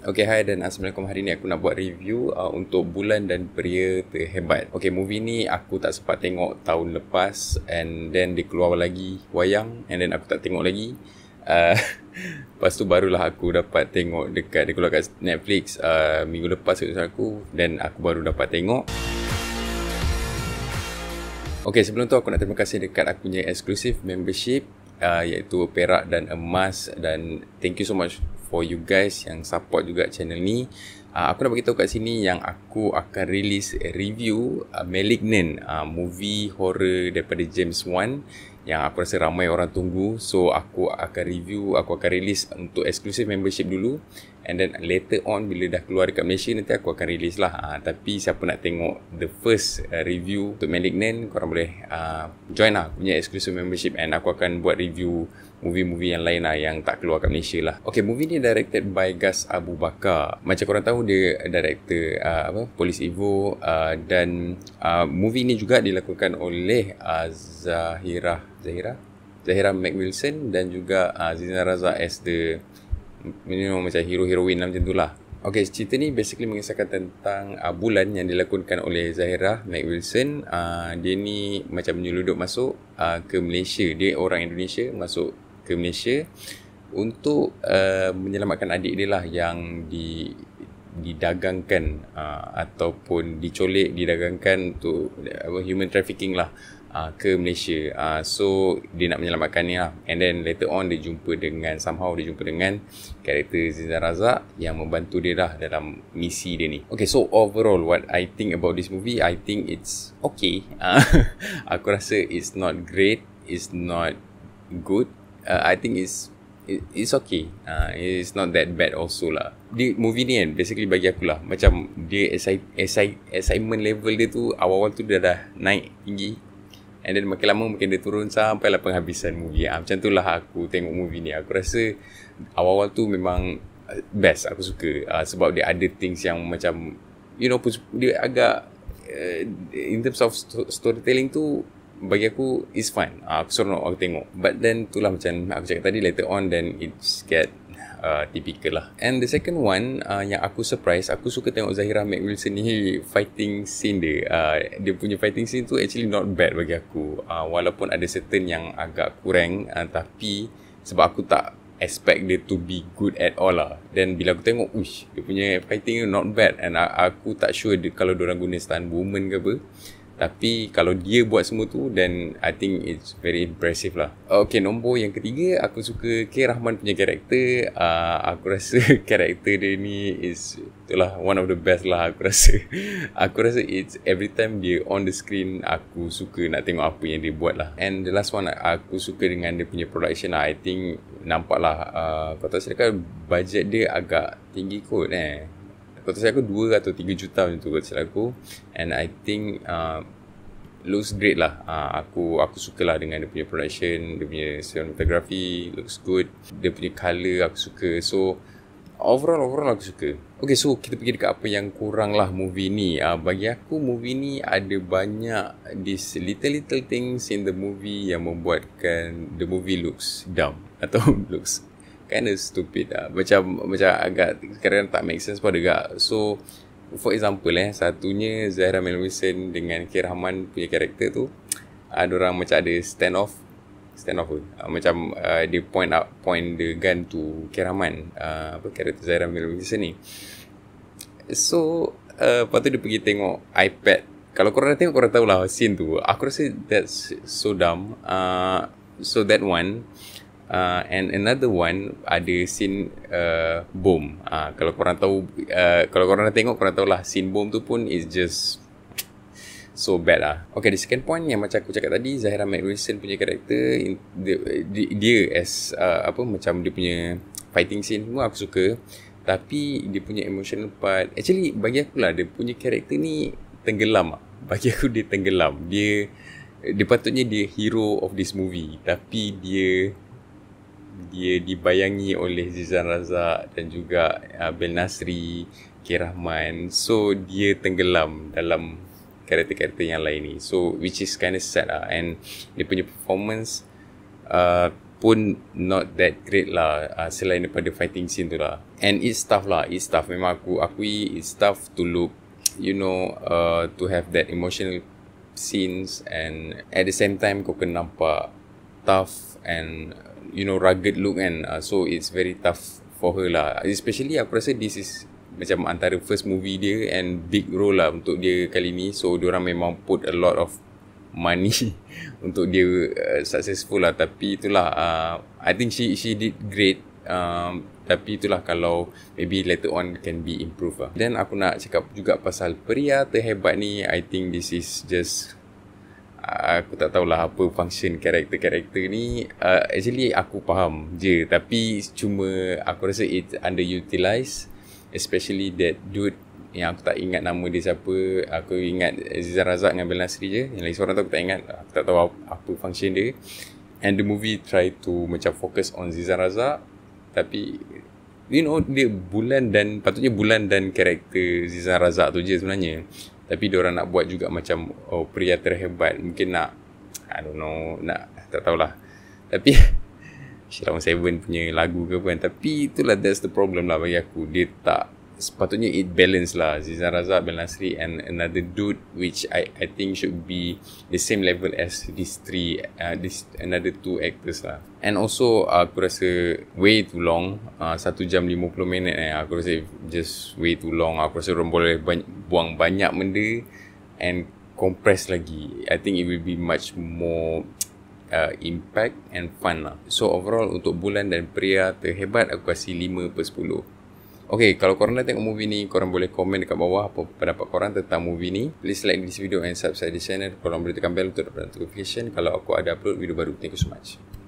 Okay, hi dan Assalamualaikum. Hari ni aku nak buat review uh, untuk Bulan dan Pria Terhebat. Okay, movie ni aku tak sempat tengok tahun lepas and then dia keluar lagi wayang and then aku tak tengok lagi. Uh, lepas tu barulah aku dapat tengok dekat, dia keluar kat Netflix uh, minggu lepas kat aku dan aku baru dapat tengok. Okay, sebelum tu aku nak terima kasih dekat aku punya exclusive membership uh, iaitu Perak dan Emas dan thank you so much for you guys yang support juga channel ni uh, aku nak beritahu kat sini yang aku akan release a review uh, Malignant uh, movie horror daripada James Wan yang aku rasa ramai orang tunggu so aku akan review aku akan release untuk exclusive membership dulu and then later on bila dah keluar dekat Malaysia nanti aku akan release lah uh, tapi siapa nak tengok the first uh, review untuk Malignant korang boleh uh, join lah punya exclusive membership and aku akan buat review movie-movie yang lain lah yang tak keluar kat Malaysia lah. Okay, movie ni directed by Gus Abu Bakar. Macam korang tahu dia director uh, apa, Police Evo uh, dan uh, movie ni juga dilakukan oleh uh, Zahira Zahira? Zahira Mac Wilson dan juga uh, Zina Raza as the you know, macam hero-heroin lah macam tu lah. Okay, cerita ni basically mengisahkan tentang uh, bulan yang dilakukan oleh Zahira Mac Wilson. Uh, dia ni macam menyeludup masuk uh, ke Malaysia. Dia orang Indonesia masuk ke Malaysia untuk uh, menyelamatkan adik dia lah yang di didagangkan uh, ataupun dicolek didagangkan untuk uh, human trafficking lah uh, ke Malaysia. Uh, so dia nak menyelamatkan ni lah. And then later on dia jumpa dengan somehow dia jumpa dengan karakter Zizan Razak yang membantu dia lah dalam misi dia ni. Okay so overall what I think about this movie I think it's okay. Uh, aku rasa it's not great. It's not good uh, I think it's it, it's okay. Uh, it's not that bad also lah. Di movie ni kan basically bagi aku lah macam dia excitement level dia tu awal-awal tu dia dah naik tinggi and then makin lama mungkin dia turun sampai lah penghabisan movie. Ah uh, tu lah aku tengok movie ni. Aku rasa awal-awal tu memang uh, best aku suka uh, sebab dia ada things yang macam you know dia agak uh, in terms of storytelling tu bagi aku is fun uh, aku seronok aku tengok but then itulah macam aku cakap tadi later on then it's get Uh, typical lah And the second one uh, Yang aku surprise Aku suka tengok Zahira Mac Wilson ni Fighting scene dia uh, Dia punya fighting scene tu Actually not bad bagi aku uh, Walaupun ada certain yang Agak kurang uh, Tapi Sebab aku tak Expect dia to be good at all lah Then bila aku tengok Uish Dia punya fighting ni not bad And aku tak sure dia, Kalau orang guna stun woman ke apa tapi kalau dia buat semua tu Then I think it's very impressive lah Okay nombor yang ketiga Aku suka K. Rahman punya karakter uh, Aku rasa karakter dia ni is Itulah one of the best lah aku rasa Aku rasa it's every time dia on the screen Aku suka nak tengok apa yang dia buat lah And the last one Aku suka dengan dia punya production lah I think nampak lah uh, Kau tahu sedekat budget dia agak tinggi kot eh kalau saya aku 2 atau 3 juta macam tu kalau tak aku And I think uh, Looks great lah uh, Aku aku suka lah dengan dia punya production Dia punya cinematography Looks good Dia punya colour aku suka So Overall, overall aku suka Okay, so kita pergi dekat apa yang kurang lah movie ni uh, Bagi aku, movie ni ada banyak this little-little things in the movie Yang membuatkan the movie looks dumb Atau looks kind of stupid lah. Macam, macam agak sekarang tak make sense pun juga. So, for example eh, satunya Zahra Melwison dengan K. Rahman punya karakter tu, ada uh, orang macam ada stand off stand off pun. Uh, macam uh, dia point out point the gun to Keraman uh, ah, apa karakter Zahra Melvisa ni so uh, lepas tu dia pergi tengok iPad kalau korang dah tengok korang tahulah scene tu aku rasa that's so dumb uh, so that one uh, and another one ada sin uh, bom uh, kalau korang tahu uh, kalau korang dah tengok korang tahu lah sin boom tu pun is just so bad lah Okay, the second point yang macam aku cakap tadi Zahira McWilson punya karakter dia, dia as uh, apa macam dia punya fighting scene semua aku suka tapi dia punya emotional part actually bagi aku lah dia punya karakter ni tenggelam lah. bagi aku dia tenggelam dia dia patutnya dia hero of this movie tapi dia dia dibayangi oleh Zizan Razak dan juga uh, Bel Nasri, K. Rahman. So, dia tenggelam dalam karakter-karakter yang lain ni. So, which is kind of sad lah. And dia punya performance uh, pun not that great lah uh, selain daripada fighting scene tu lah. And it's tough lah. It's tough. Memang aku akui it's tough to look, you know, uh, to have that emotional scenes and at the same time kau kena nampak tough and you know rugged look kan uh, so it's very tough for her lah especially aku rasa this is macam antara first movie dia and big role lah untuk dia kali ni so dia orang memang put a lot of money untuk dia uh, successful lah tapi itulah uh, I think she she did great um, tapi itulah kalau maybe later on can be improved lah. Then aku nak cakap juga pasal pria terhebat ni. I think this is just aku tak tahulah apa function karakter-karakter ni uh, actually aku faham je tapi cuma aku rasa it underutilized especially that dude yang aku tak ingat nama dia siapa aku ingat Zizan Razak dengan Bel Nasri je yang lagi seorang tu aku tak ingat aku tak tahu apa function dia and the movie try to macam focus on Zizan Razak tapi you know dia bulan dan patutnya bulan dan karakter Zizan Razak tu je sebenarnya tapi dia nak buat juga macam oh pria terhebat mungkin nak I don't know nak tak tahulah tapi Shiram Seven punya lagu ke pun kan. tapi itulah that's the problem lah bagi aku dia tak sepatutnya it balance lah Zizan Razak Bel Nasri and another dude which I I think should be the same level as these three uh, this another two actors lah and also uh, aku rasa way too long uh, 1 jam 50 minit eh. aku rasa just way too long aku rasa orang boleh buang banyak benda and compress lagi I think it will be much more uh, impact and fun lah so overall untuk bulan dan pria terhebat aku kasih 5 per 10 Okay, kalau korang dah tengok movie ni, korang boleh komen dekat bawah apa pendapat korang tentang movie ni. Please like this video and subscribe this channel. Korang boleh tekan bell untuk dapat notification kalau aku ada upload video baru. Thank you so much.